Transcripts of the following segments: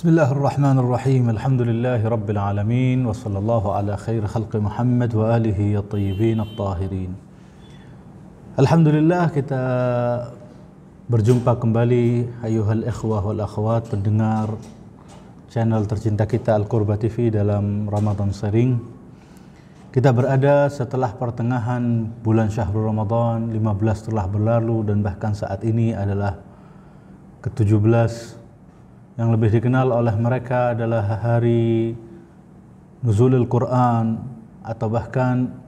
بسم الله الرحمن الرحيم الحمد لله رب العالمين وصلى الله على خير خلق محمد وآله الطيبين الطاهرين Alhamdulillah kita berjumpa kembali ayuhal ikhwah wal akhwat pendengar channel tercinta kita Al-Qurba TV dalam Ramadan Sering kita berada setelah pertengahan bulan Syahrul Ramadan 15 telah berlalu dan bahkan saat ini adalah ke-17 yang lebih dikenal oleh mereka adalah hari nuzulul Quran atau bahkan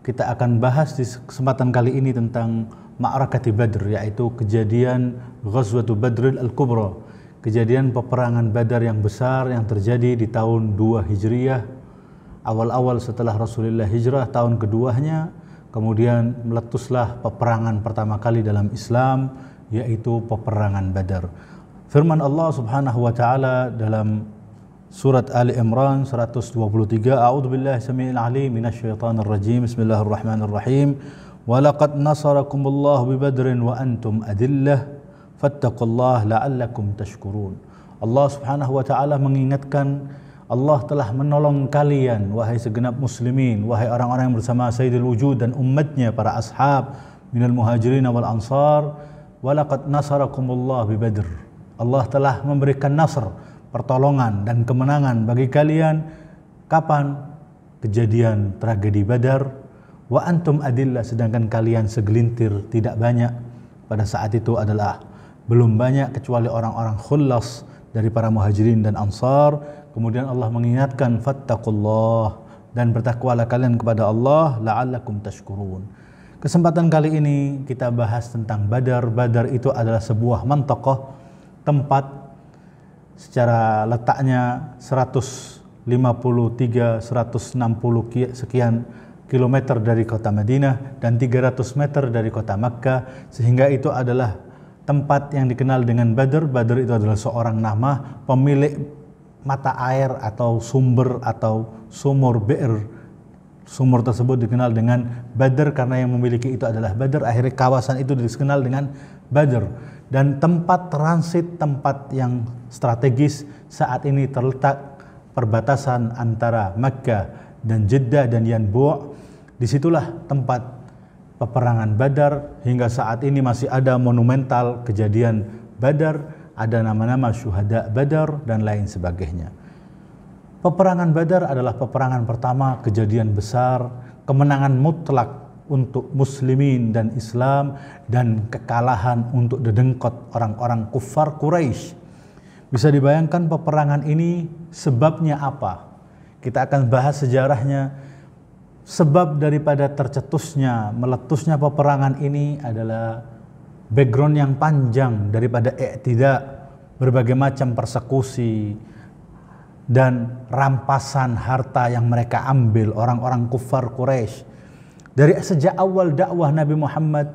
kita akan bahas di kesempatan kali ini tentang Ma'rakati Badr yaitu kejadian Ghazwatu Badril Al-Kubra kejadian peperangan Badar yang besar yang terjadi di tahun 2 Hijriah awal-awal setelah Rasulullah hijrah tahun keduanya kemudian meletuslah peperangan pertama kali dalam Islam yaitu peperangan Badar Firman Allah Subhanahu wa taala dalam surat Ali Imran 123 A'udzu billahi samiil alim minasyaitonir rajim Bismillahirrahmanirrahim Wa laqad nasarakumullahu bi Badrin wa antum adillah fattaqullaha la'allakum tashkurun Allah Subhanahu wa taala mengingatkan Allah telah menolong kalian wahai segenap muslimin wahai orang-orang yang bersama Sayyidul Wujud dan umatnya para ashab minal muhajirin wal ansar walaqad nasarakumullahu bi Badr Allah telah memberikan nasr, pertolongan dan kemenangan bagi kalian kapan kejadian tragedi Badar wa antum adillah sedangkan kalian segelintir tidak banyak pada saat itu adalah belum banyak kecuali orang-orang khullas dari para muhajirin dan ansar kemudian Allah mengingatkan fattaqullah dan bertakwalah kalian kepada Allah la'allakum tashkurun kesempatan kali ini kita bahas tentang Badar Badar itu adalah sebuah mantaqah tempat secara letaknya 153 160 sekian kilometer dari kota Madinah dan 300 meter dari kota Makkah sehingga itu adalah tempat yang dikenal dengan Badr. Badr itu adalah seorang nama pemilik mata air atau sumber atau sumur beer. Sumur tersebut dikenal dengan Badr karena yang memiliki itu adalah Badr. Akhirnya kawasan itu dikenal dengan Badr dan tempat transit tempat yang strategis saat ini terletak perbatasan antara Makkah dan Jeddah dan Yanbu' disitulah tempat peperangan Badar hingga saat ini masih ada monumental kejadian Badar ada nama-nama syuhada Badar dan lain sebagainya peperangan Badar adalah peperangan pertama kejadian besar kemenangan mutlak untuk muslimin dan Islam dan kekalahan untuk dedengkot orang-orang kufar Quraisy. Bisa dibayangkan peperangan ini sebabnya apa? Kita akan bahas sejarahnya. Sebab daripada tercetusnya, meletusnya peperangan ini adalah background yang panjang daripada tidak berbagai macam persekusi, dan rampasan harta yang mereka ambil orang-orang kufar Quraisy dari sejak awal dakwah Nabi Muhammad,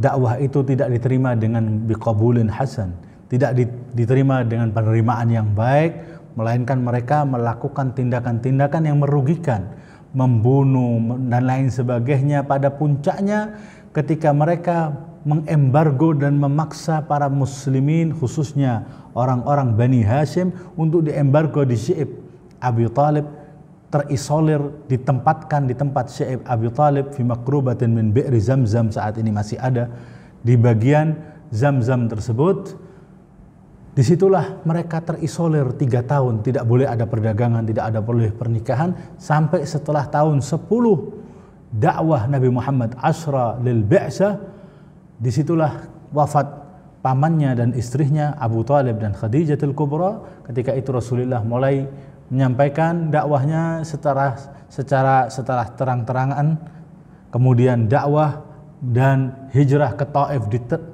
dakwah itu tidak diterima dengan biqabulin hasan, tidak diterima dengan penerimaan yang baik, melainkan mereka melakukan tindakan-tindakan yang merugikan, membunuh dan lain sebagainya pada puncaknya ketika mereka mengembargo dan memaksa para muslimin khususnya orang-orang Bani Hashim untuk diembargo di Syi'ib Abi Talib terisolir, ditempatkan di tempat Syekh Abi Talib fi makrubatin min bi'ri zam saat ini masih ada di bagian zam-zam tersebut disitulah mereka terisolir tiga tahun tidak boleh ada perdagangan tidak ada boleh pernikahan sampai setelah tahun 10 dakwah Nabi Muhammad Asra lil Bi'sah disitulah wafat pamannya dan istrinya Abu Talib dan Khadijatul Kubra ketika itu Rasulullah mulai menyampaikan dakwahnya secara secara setelah terang-terangan kemudian dakwah dan hijrah ke Taif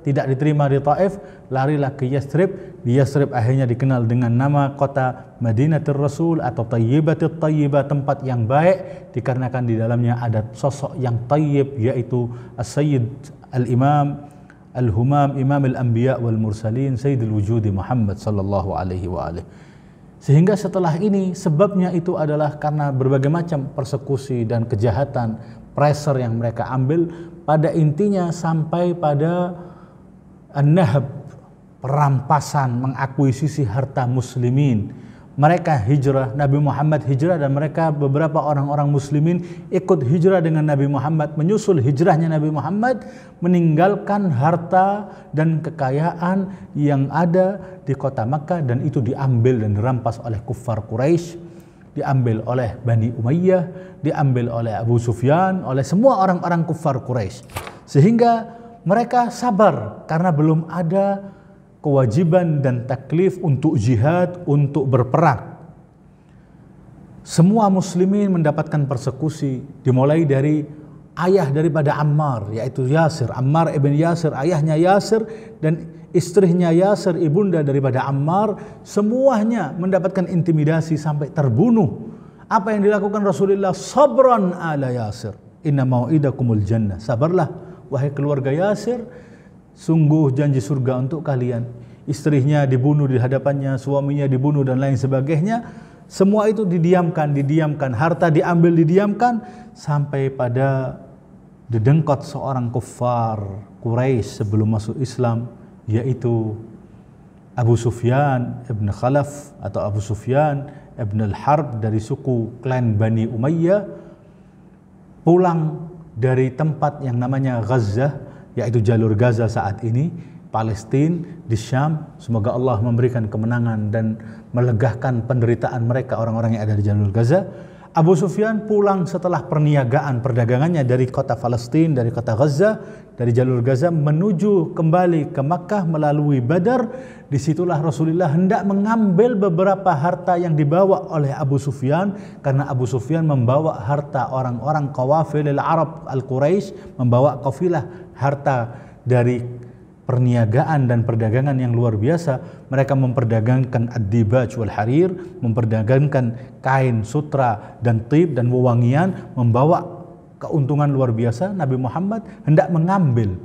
tidak diterima di Taif larilah ke Yastrib di Yastrib akhirnya dikenal dengan nama kota Madinatul Rasul atau Tayyibatul Tayyibah tempat yang baik dikarenakan di dalamnya ada sosok yang tayyib yaitu As-Sayyid Al-Imam Al-Humam Imam Al-Anbiya wal Mursalin Sayyidul Wujudi Muhammad sallallahu alaihi wa alihi sehingga setelah ini sebabnya itu adalah karena berbagai macam persekusi dan kejahatan, pressure yang mereka ambil pada intinya sampai pada nahab perampasan mengakuisisi harta muslimin mereka hijrah, Nabi Muhammad hijrah dan mereka beberapa orang-orang muslimin ikut hijrah dengan Nabi Muhammad, menyusul hijrahnya Nabi Muhammad meninggalkan harta dan kekayaan yang ada di kota Makkah dan itu diambil dan dirampas oleh kufar Quraisy, diambil oleh Bani Umayyah, diambil oleh Abu Sufyan, oleh semua orang-orang kufar Quraisy. Sehingga mereka sabar karena belum ada kewajiban dan taklif untuk jihad, untuk berperang. Semua muslimin mendapatkan persekusi dimulai dari ayah daripada Ammar yaitu Yasir, Ammar ibn Yasir, ayahnya Yasir dan istrinya Yasir, ibunda daripada Ammar, semuanya mendapatkan intimidasi sampai terbunuh. Apa yang dilakukan Rasulullah? Sabran ala Yasir. Inna mau'idakumul jannah. Sabarlah wahai keluarga Yasir, Sungguh janji surga untuk kalian. Istrinya dibunuh di hadapannya, suaminya dibunuh dan lain sebagainya. Semua itu didiamkan, didiamkan, harta diambil, didiamkan sampai pada dedengkot seorang kufar Quraisy sebelum masuk Islam yaitu Abu Sufyan ibn Khalaf atau Abu Sufyan ibn al-Harb dari suku klan Bani Umayyah pulang dari tempat yang namanya Gaza yaitu jalur Gaza saat ini, Palestina, di Syam, semoga Allah memberikan kemenangan dan melegahkan penderitaan mereka orang-orang yang ada di jalur Gaza Abu Sufyan pulang setelah perniagaan perdagangannya dari kota Palestina, dari kota Gaza, dari jalur Gaza menuju kembali ke Makkah melalui Badar. Disitulah Rasulullah hendak mengambil beberapa harta yang dibawa oleh Abu Sufyan karena Abu Sufyan membawa harta orang-orang kawafil Arab al Quraisy, membawa kafilah harta dari perniagaan dan perdagangan yang luar biasa. Mereka memperdagangkan ad-dibaj wal harir, memperdagangkan kain, sutra, dan tib, dan wewangian, membawa keuntungan luar biasa. Nabi Muhammad hendak mengambil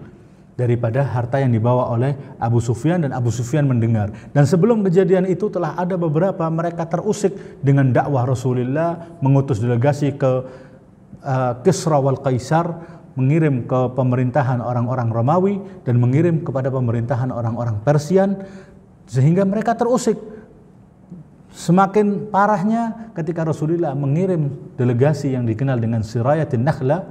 daripada harta yang dibawa oleh Abu Sufyan dan Abu Sufyan mendengar. Dan sebelum kejadian itu telah ada beberapa mereka terusik dengan dakwah Rasulullah mengutus delegasi ke uh, Kisra wal Kaisar mengirim ke pemerintahan orang-orang Romawi dan mengirim kepada pemerintahan orang-orang Persian sehingga mereka terusik. Semakin parahnya ketika Rasulullah mengirim delegasi yang dikenal dengan Sirayatin Nakhla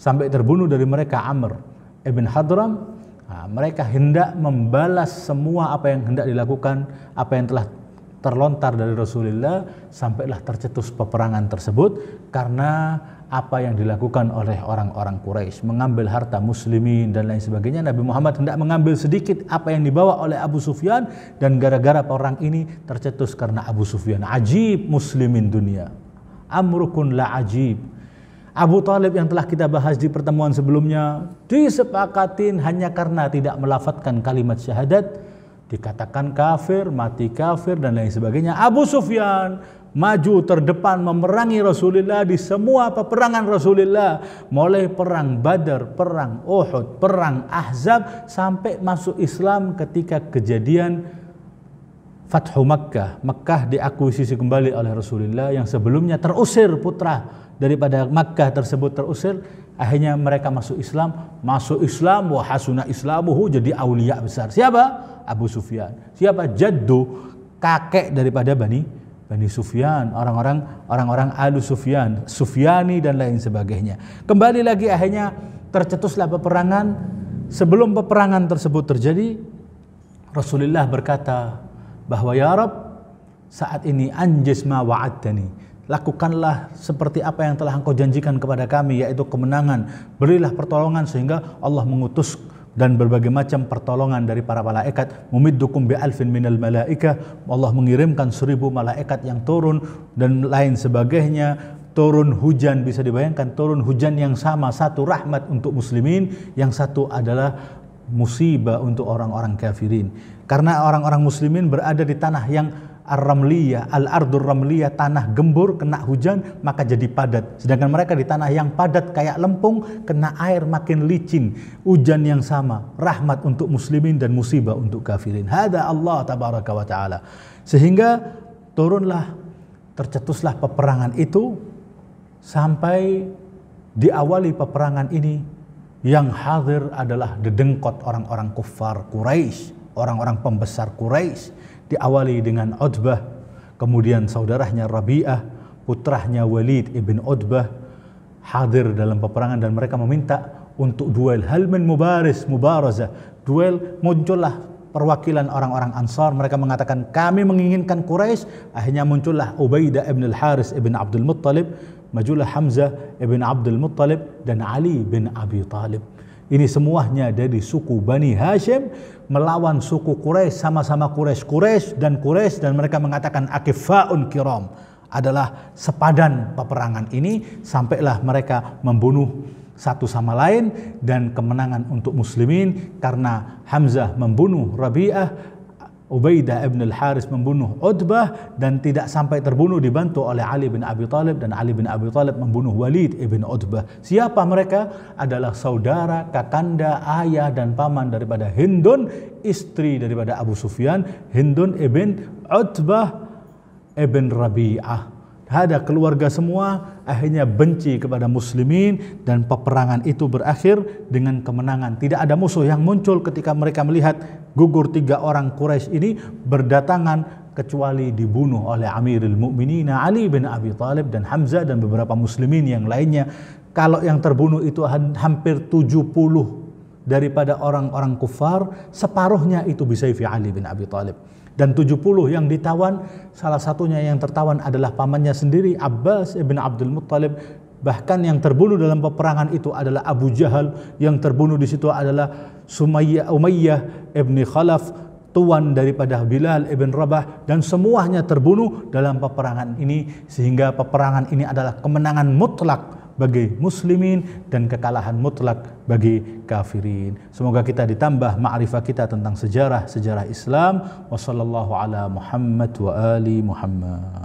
sampai terbunuh dari mereka Amr ibn Hadram. Nah, mereka hendak membalas semua apa yang hendak dilakukan, apa yang telah terlontar dari Rasulullah sampailah tercetus peperangan tersebut karena apa yang dilakukan oleh orang-orang Quraisy, mengambil harta muslimin dan lain sebagainya. Nabi Muhammad hendak mengambil sedikit apa yang dibawa oleh Abu Sufyan dan gara-gara orang ini tercetus karena Abu Sufyan. Ajib muslimin dunia. Amrukun la ajib. Abu Talib yang telah kita bahas di pertemuan sebelumnya disepakatin hanya karena tidak melafatkan kalimat syahadat dikatakan kafir, mati kafir dan lain sebagainya. Abu Sufyan maju terdepan memerangi Rasulullah di semua peperangan Rasulullah mulai perang Badar, perang Uhud, perang Ahzab sampai masuk Islam ketika kejadian Fathu Makkah. Makkah diakuisisi kembali oleh Rasulullah yang sebelumnya terusir putra daripada Makkah tersebut terusir akhirnya mereka masuk Islam masuk Islam wa hasuna islamuhu jadi aulia besar siapa Abu Sufyan siapa jaddu kakek daripada Bani Bani Sufyan, orang-orang orang-orang Alu Sufyan, Sufyani dan lain sebagainya. Kembali lagi akhirnya tercetuslah peperangan. Sebelum peperangan tersebut terjadi, Rasulullah berkata bahwa ya Arab saat ini anjis ma Lakukanlah seperti apa yang telah engkau janjikan kepada kami yaitu kemenangan. Berilah pertolongan sehingga Allah mengutus dan berbagai macam pertolongan dari para malaikat mumiddukum bi alfin minal malaika Allah mengirimkan seribu malaikat yang turun dan lain sebagainya turun hujan bisa dibayangkan turun hujan yang sama satu rahmat untuk muslimin yang satu adalah musibah untuk orang-orang kafirin karena orang-orang muslimin berada di tanah yang Ar-Ramliyah, Al-Ardur Ramliyah, tanah gembur kena hujan maka jadi padat. Sedangkan mereka di tanah yang padat kayak lempung kena air makin licin. Hujan yang sama, rahmat untuk muslimin dan musibah untuk kafirin. Hada Allah tabaraka wa taala. Sehingga turunlah tercetuslah peperangan itu sampai diawali peperangan ini yang hadir adalah dedengkot orang-orang kufar Quraisy, orang-orang pembesar Quraisy diawali dengan Utbah, kemudian saudaranya Rabi'ah, putranya Walid ibn Utbah hadir dalam peperangan dan mereka meminta untuk duel min mubaris mubarazah duel muncullah perwakilan orang-orang Ansar mereka mengatakan kami menginginkan Quraisy akhirnya muncullah Ubaidah ibn al-Haris ibn Abdul Muttalib majulah Hamzah ibn Abdul Muttalib dan Ali bin Abi Talib ini semuanya dari suku Bani Hashim melawan suku Quraisy sama-sama Quraisy Quraisy dan Quraisy dan mereka mengatakan akifaun kiram adalah sepadan peperangan ini sampailah mereka membunuh satu sama lain dan kemenangan untuk muslimin karena Hamzah membunuh Rabi'ah Ubaidah ibn al-Haris membunuh Utbah dan tidak sampai terbunuh dibantu oleh Ali bin Abi Talib dan Ali bin Abi Talib membunuh Walid ibn Utbah. Siapa mereka? Adalah saudara, kakanda, ayah dan paman daripada Hindun, istri daripada Abu Sufyan, Hindun ibn Utbah ibn Rabi'ah ada keluarga semua akhirnya benci kepada muslimin dan peperangan itu berakhir dengan kemenangan. Tidak ada musuh yang muncul ketika mereka melihat gugur tiga orang Quraisy ini berdatangan kecuali dibunuh oleh Amirul Mukminin Ali bin Abi Thalib dan Hamzah dan beberapa muslimin yang lainnya. Kalau yang terbunuh itu hampir 70 daripada orang-orang kufar, separuhnya itu bisaifi Ali bin Abi Thalib. Dan 70 yang ditawan, salah satunya yang tertawan adalah pamannya sendiri Abbas bin Abdul Muttalib. Bahkan yang terbunuh dalam peperangan itu adalah Abu Jahal, yang terbunuh di situ adalah Sumayyah Umayyah ibn Khalaf, tuan daripada Bilal ibn Rabah dan semuanya terbunuh dalam peperangan ini sehingga peperangan ini adalah kemenangan mutlak bagi muslimin dan kekalahan mutlak bagi kafirin. Semoga kita ditambah ma'rifah kita tentang sejarah sejarah Islam. Wassalamualaikum warahmatullahi wabarakatuh.